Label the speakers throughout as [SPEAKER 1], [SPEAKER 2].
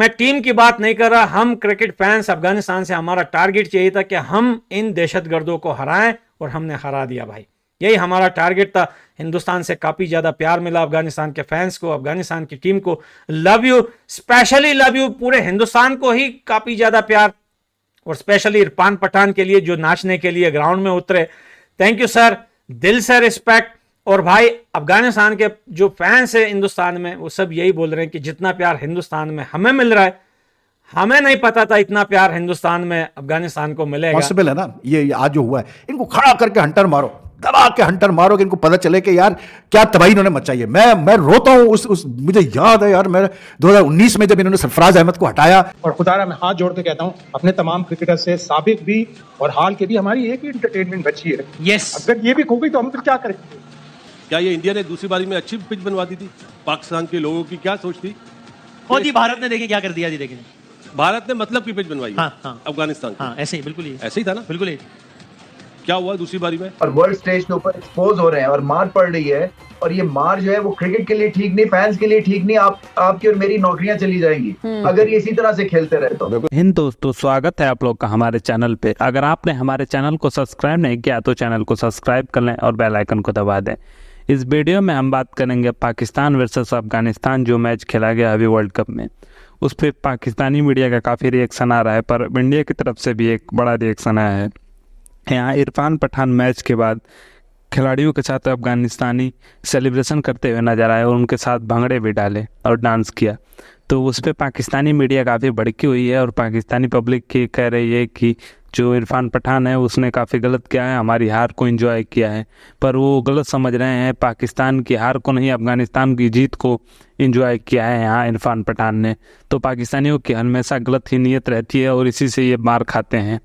[SPEAKER 1] मैं टीम की बात नहीं कर रहा हम क्रिकेट फैंस अफगानिस्तान से हमारा टारगेट चाहिए था कि हम इन दहशत गर्दों को हराएं और हमने हरा दिया भाई यही हमारा टारगेट था हिंदुस्तान से काफ़ी ज़्यादा प्यार मिला अफगानिस्तान के फैंस को अफगानिस्तान की टीम को love you specially love you पूरे हिंदुस्तान को ही काफ़ी ज़्यादा प्यार और स्पेशली इरफान पठान के लिए जो नाचने के लिए ग्राउंड में उतरे थैंक यू सर दिल से रिस्पेक्ट और भाई अफगानिस्तान के जो फैंस हैं हिंदुस्तान में वो सब यही बोल रहे हैं कि जितना प्यार हिंदुस्तान में हमें मिल रहा है हमें नहीं पता था इतना प्यार हिंदुस्तान में अफगानिस्तान को मिलेगा पॉसिबल है ना ये आज जो हुआ है इनको खड़ा करके हंटर मारो दबा के हंटर मारो कि इनको पता चले कि यार क्या तबाही इन्होंने मचाई है मैं मैं रोता हूँ उस उस मुझे याद है यार मैं 2019 में जब इन्होंने सरफराज अहमद को हटाया और खुदारा मैं हाथ जोड़ के कहता हूँ अपने तमाम क्रिकेटर से सबक भी और हाल के भी हमारी एक ही इंटरटेनमेंट बची है यस अगर ये भी खो गई तो हम फिर क्या करेंगे क्या ये इंडिया ने दूसरी बारी में अच्छी पिच बनवा दी थी पाकिस्तान के लोगों की क्या सोच थी और ही भारत ने देखे क्या कर दिया जी देखे भारत ने मतलब की पिच बनवाई हाँ, हाँ, अफगानिस्तान हाँ, ऐसे ही बिल्कुल ऐसे ही था ना बिल्कुल क्या हुआ दूसरी बारी में और वर्ल्ड स्टेज के ऊपर एक्सपोज हो रहे हैं और मार पड़ रही है और ये मार जो है वो क्रिकेट के लिए ठीक नहीं फैंस के लिए ठीक नहीं आप आपकी और मेरी नौकरियां चली जाएंगी हम्म। अगर ये इसी तरह से खेलते रहे तो
[SPEAKER 2] हिंद दोस्तों स्वागत है आप लोग का हमारे चैनल पे अगर आपने हमारे चैनल को सब्सक्राइब नहीं किया तो चैनल को सब्सक्राइब कर लें और बेलाइकन को दबा दें इस वीडियो में हम बात करेंगे पाकिस्तान वर्सेस अफगानिस्तान जो मैच खेला गया अभी वर्ल्ड कप में उस पर पाकिस्तानी मीडिया का काफ़ी रिएक्शन आ रहा है पर इंडिया की तरफ से भी एक बड़ा रिएक्शन आया है यहाँ इरफान पठान मैच के बाद खिलाड़ियों के साथ अफगानिस्तानी सेलिब्रेशन करते हुए नजर आए और उनके साथ भंगड़े भी डाले और डांस किया तो उस पर पाकिस्तानी मीडिया काफ़ी भड़की हुई है और पाकिस्तानी पब्लिक की कह रही है कि जो इरफान पठान है उसने काफ़ी गलत किया है हमारी हार को एंजॉय किया है पर वो गलत समझ रहे हैं पाकिस्तान की हार को नहीं अफगानिस्तान की जीत को इन्जॉय किया है यहाँ इरफान पठान ने तो पाकिस्तानियों की हमेशा गलत ही नीयत रहती है और इसी से ये मार खाते हैं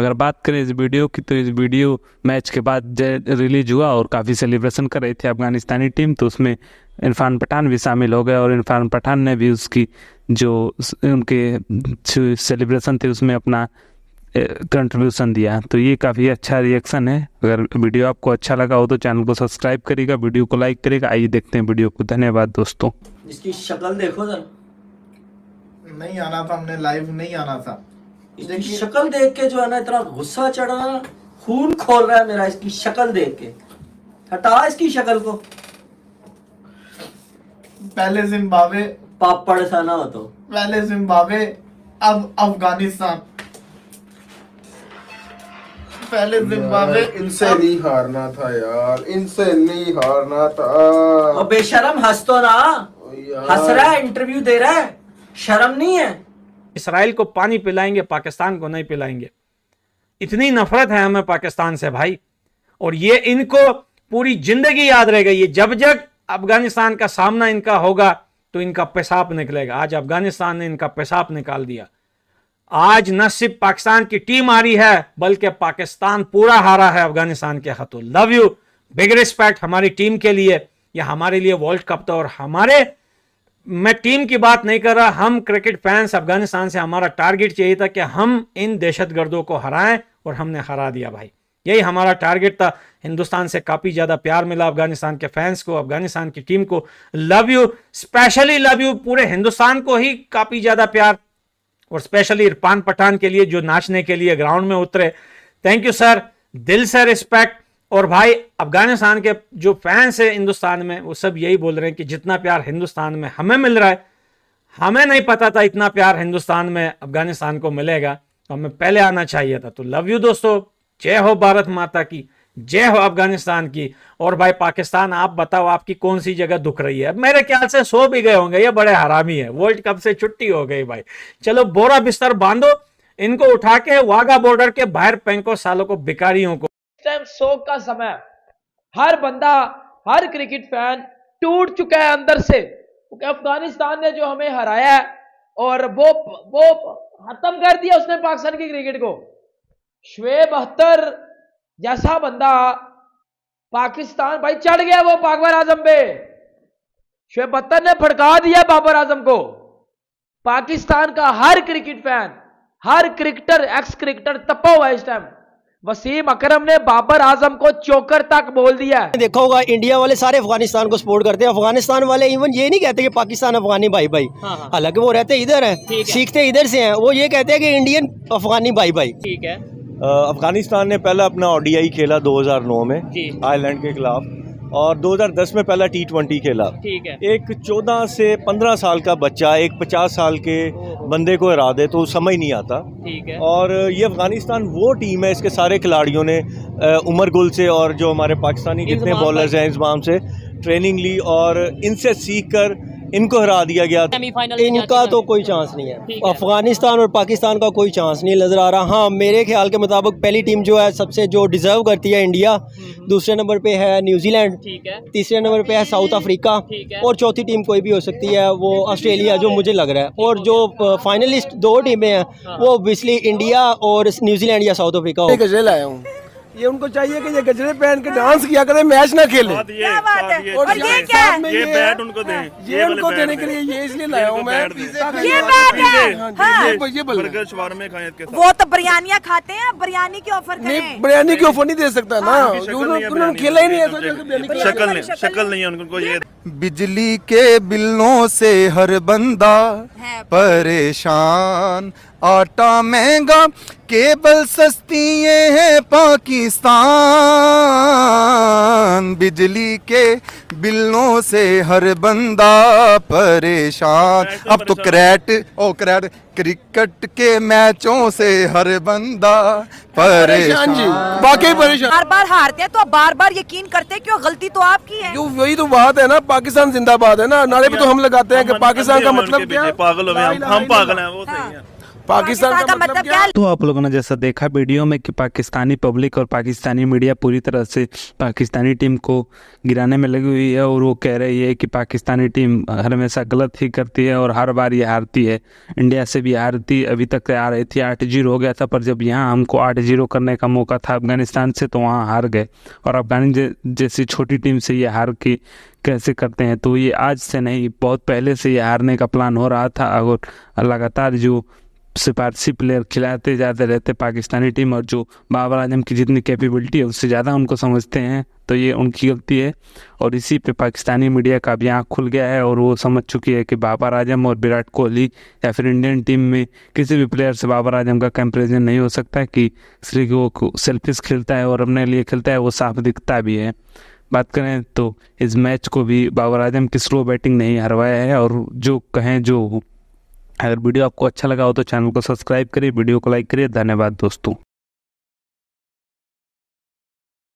[SPEAKER 2] अगर बात करें इस वीडियो की तो इस वीडियो मैच के बाद रिलीज हुआ और काफ़ी सेलिब्रेशन कर रही थी अफगानिस्तानी टीम तो उसमें इरफान पठान भी शामिल हो गए और इरफान पठान ने भी उसकी जो उनके सेलिब्रेशन थे उसमें अपना कंट्रीब्यूशन दिया तो ये काफ़ी अच्छा रिएक्शन है अगर वीडियो आपको अच्छा लगा हो तो चैनल को सब्सक्राइब करेगा वीडियो को लाइक करेगा आइए देखते हैं वीडियो को धन्यवाद दोस्तों
[SPEAKER 1] इसकी शक्ल देखो सर नहीं आना था हमने लाइव नहीं आना था इसकी शक्ल देख के जो है ना इतना गुस्सा चढ़ा खून खोल रहा है मेरा इसकी शक्ल देख के हटा इसकी शक्ल को पहले जिम्बावे पापड़ सा ना हो तो पहले जिम्बावे अब अफगानिस्तान पहले जिम्बाब्वे इनसे अब... नहीं हारना था यार इनसे नहीं हारना था और बेशरम हंस तो ना हंस रहा है इंटरव्यू दे रहा है शर्म नहीं है इसराइल को पानी पिलाएंगे पाकिस्तान को नहीं पिलाएंगे इतनी नफरत है हमें पाकिस्तान से भाई और ये इनको पूरी जिंदगी याद रहेगा ये जब जब अफगानिस्तान का सामना इनका होगा तो इनका पेशाब निकलेगा आज अफगानिस्तान ने इनका पेशाब निकाल दिया आज न सिर्फ पाकिस्तान की टीम हारी है बल्कि पाकिस्तान पूरा हारा है अफगानिस्तान के हाथों लव यू बिग रिस्पेक्ट हमारी टीम के लिए या हमारे लिए वर्ल्ड कप था और हमारे मैं टीम की बात नहीं कर रहा हम क्रिकेट फैंस अफगानिस्तान से हमारा टारगेट चाहिए था कि हम इन दहशतगर्दों को हराएं और हमने हरा दिया भाई यही हमारा टारगेट था हिंदुस्तान से काफ़ी ज़्यादा प्यार मिला अफगानिस्तान के फैंस को अफगानिस्तान की टीम को love you specially love you पूरे हिंदुस्तान को ही काफ़ी ज़्यादा प्यार और स्पेशली इरफान पठान के लिए जो नाचने के लिए ग्राउंड में उतरे थैंक यू सर दिल से रिस्पेक्ट और भाई अफगानिस्तान के जो फैंस हैं हिंदुस्तान में वो सब यही बोल रहे हैं कि जितना प्यार हिंदुस्तान में हमें मिल रहा है हमें नहीं पता था इतना प्यार हिंदुस्तान में अफगानिस्तान को मिलेगा तो हमें पहले आना चाहिए था तो लव यू दोस्तों जय हो भारत माता की जय हो अफगानिस्तान की और भाई पाकिस्तान आप बताओ आपकी कौन सी जगह दुख रही है मेरे ख्याल से सो भी गए होंगे ये बड़े हरामी है वर्ल्ड कप से छुट्टी हो गई भाई चलो बोरा बिस्तर बांधो इनको उठा के वाघा बॉर्डर के बाहर पैंकों सालों को बिकारियों को एंड शोक का समय हर बंदा हर क्रिकेट फैन टूट चुका है अंदर से क्योंकि अफगानिस्तान ने जो हमें हराया है और वो वो खत्म कर दिया उसने पाकिस्तान की क्रिकेट को शुएब अख्तर जैसा बंदा पाकिस्तान भाई चढ़ गया वो बाबर आजम पे शुएब अख्तर ने फड़का दिया बाबर आजम को पाकिस्तान का हर क्रिकेट फैन हर क्रिकेटर एक्स क्रिकेटर तपा हुआ है इस टाइम वसीम अकरम ने बाबर आजम को चोकर तक बोल दिया देखा होगा इंडिया वाले सारे अफगानिस्तान को सपोर्ट करते हैं अफगानिस्तान वाले इवन ये नहीं कहते कि पाकिस्तान अफगानी भाई भाई हाँ, हाँ। हालांकि हाँ। वो रहते इधर है सीखते इधर से हैं वो ये कहते हैं कि इंडियन अफगानी भाई भाई ठीक है अफगानिस्तान ने पहला अपना ओडीआई खेला दो में आयरलैंड के खिलाफ और 2010 में पहला टी ट्वेंटी खेला ठीक है एक 14 से 15 साल का बच्चा एक 50 साल के बंदे को दे तो समझ नहीं आता ठीक है और ये अफगानिस्तान वो टीम है इसके सारे खिलाड़ियों ने उमर गुल से और जो हमारे पाकिस्तानी जितने बॉलर्स हैं इस से ट्रेनिंग ली और इनसे सीख कर इनको हरा दिया गया इनका तो कोई चांस नहीं है अफगानिस्तान और पाकिस्तान का कोई चांस नहीं नज़र आ रहा हाँ मेरे ख्याल के मुताबिक पहली टीम जो है सबसे जो डिजर्व करती है इंडिया हम्म। दूसरे नंबर पे है न्यूजीलैंड तीसरे नंबर पे है साउथ अफ्रीका और चौथी टीम कोई भी हो सकती है वो ऑस्ट्रेलिया जो मुझे लग रहा है और जो फाइनलिस्ट दो टीमें हैं हाँ। वो ऑब्वियसली इंडिया और न्यूजीलैंड या साउथ अफ्रीका हूँ ये उनको चाहिए कि ये गजरे पहन के डांस किया करें मैच ना खेले
[SPEAKER 2] ये, और ये, क्या है? ये बैट उनको दें हाँ, ये उनको देने के लिए ये इसलिए लाया हूँ मैं तो ये बैट है हाँ, हाँ। वो तो बिरयानिया खाते हैं बिरयानी की ऑफर नहीं बिरयानी की ऑफर नहीं दे सकता ना उन्होंने खेला ही तो नहीं है शक्ल नहीं है उनको ये बिजली के बिलों से हर बंदा परेशान आटा महंगा केबल सस्ती ये है पाकिस्तान बिजली के बिलों से हर बंदा परेशान अब तो क्रैट ओ क्रैट क्रिकेट के मैचों से हर बंदा परेशान जी वाकई
[SPEAKER 1] परेशान बार बार हारते हैं तो आप बार बार यकीन करते हैं क्यों गलती तो आपकी है
[SPEAKER 2] वही तो बात है ना पाकिस्तान जिंदाबाद है
[SPEAKER 1] ना नारे पे तो हम लगाते हैं कि पाकिस्तान का मतलब क्या पागल हो गए हम पागल हैं वो सही है पाकिस्तान का, मतलब, मतलब
[SPEAKER 2] क्या तो आप लोगों ने जैसा देखा वीडियो में कि पाकिस्तानी पब्लिक और पाकिस्तानी मीडिया पूरी तरह से पाकिस्तानी टीम को गिराने में लगी हुई है और वो कह रही है कि पाकिस्तानी टीम हमेशा गलत ही करती है और हर बार ये हारती है इंडिया से भी हारती अभी तक आ तो रही थी आठ जीरो हो गया था पर जब यहाँ हमको आठ जीरो करने का मौका था अफगानिस्तान से तो वहाँ हार गए और अफगानी जैसी छोटी टीम से ये हार की कैसे करते हैं तो ये आज से नहीं बहुत पहले से ये हारने का प्लान हो रहा था और लगातार जो सिफारसी प्लेयर खिलाते जाते रहते पाकिस्तानी टीम और जो बाबर आजम की जितनी कैपेबिलिटी है उससे ज़्यादा उनको समझते हैं तो ये उनकी गलती है और इसी पे पाकिस्तानी मीडिया का भी आँख खुल गया है और वो समझ चुकी है कि बाबर आजम और विराट कोहली या फिर इंडियन टीम में किसी भी प्लेयर से बाबर आजम का कंपेरिजन नहीं हो सकता कि श्री वो सेल्फिश खेलता है और अपने लिए खेलता है वो साफ दिखता भी है बात करें तो इस मैच को भी बाबर आजम की स्लो बैटिंग नहीं हरवाया है और जो कहें जो अगर वीडियो आपको अच्छा लगा हो तो चैनल को सब्सक्राइब करिए वीडियो को लाइक करिए धन्यवाद दोस्तों